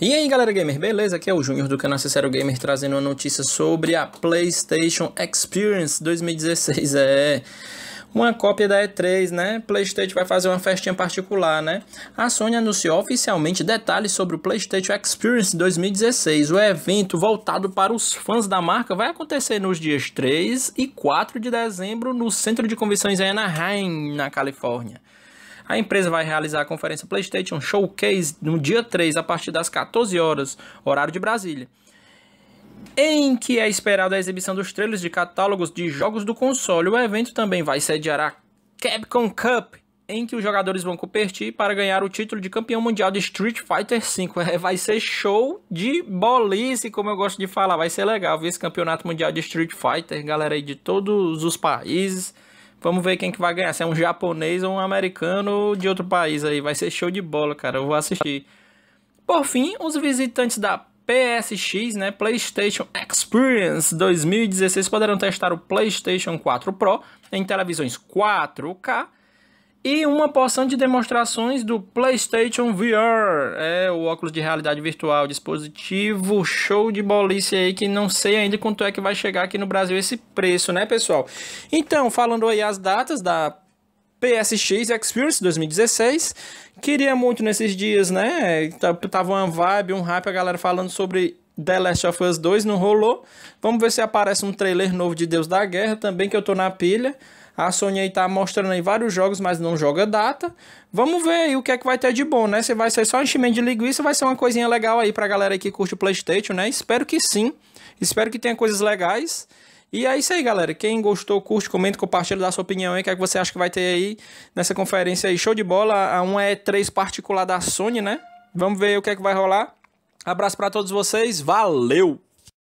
E aí galera gamer, beleza? Aqui é o Júnior do canal Sincero Gamer trazendo uma notícia sobre a PlayStation Experience 2016, é uma cópia da E3, né? PlayStation vai fazer uma festinha particular, né? A Sony anunciou oficialmente detalhes sobre o PlayStation Experience 2016. O evento voltado para os fãs da marca vai acontecer nos dias 3 e 4 de dezembro no Centro de Convenções em Anaheim, na Califórnia. A empresa vai realizar a conferência PlayStation Showcase no dia 3, a partir das 14 horas, horário de Brasília, em que é esperada a exibição dos trailers de catálogos de jogos do console. O evento também vai sediar a Capcom Cup, em que os jogadores vão competir para ganhar o título de campeão mundial de Street Fighter V. É, vai ser show de bolice, como eu gosto de falar. Vai ser legal ver esse campeonato mundial de Street Fighter, galera aí de todos os países. Vamos ver quem que vai ganhar, se é um japonês ou um americano de outro país aí. Vai ser show de bola, cara. Eu vou assistir. Por fim, os visitantes da PSX, né, PlayStation Experience 2016 poderão testar o PlayStation 4 Pro em televisões 4K e uma porção de demonstrações do PlayStation VR, é o óculos de realidade virtual, dispositivo show de bolice aí que não sei ainda quanto é que vai chegar aqui no Brasil esse preço, né, pessoal? Então, falando aí as datas da PSX Experience 2016. Queria muito nesses dias, né? Tá, tava uma vibe, um hype, a galera falando sobre The Last of Us 2, não rolou. Vamos ver se aparece um trailer novo de Deus da Guerra também, que eu tô na pilha. A Sony aí tá mostrando aí vários jogos, mas não joga data. Vamos ver aí o que é que vai ter de bom, né? Se vai ser só enchimento de linguiça, vai ser uma coisinha legal aí pra galera que curte o Playstation, né? Espero que sim. Espero que tenha coisas legais. E é isso aí, galera. Quem gostou, curte, comenta, compartilha, dá sua opinião aí. O que é que você acha que vai ter aí nessa conferência aí? Show de bola. A 1 é 3 particular da Sony, né? Vamos ver o que é que vai rolar. Abraço para todos vocês. Valeu!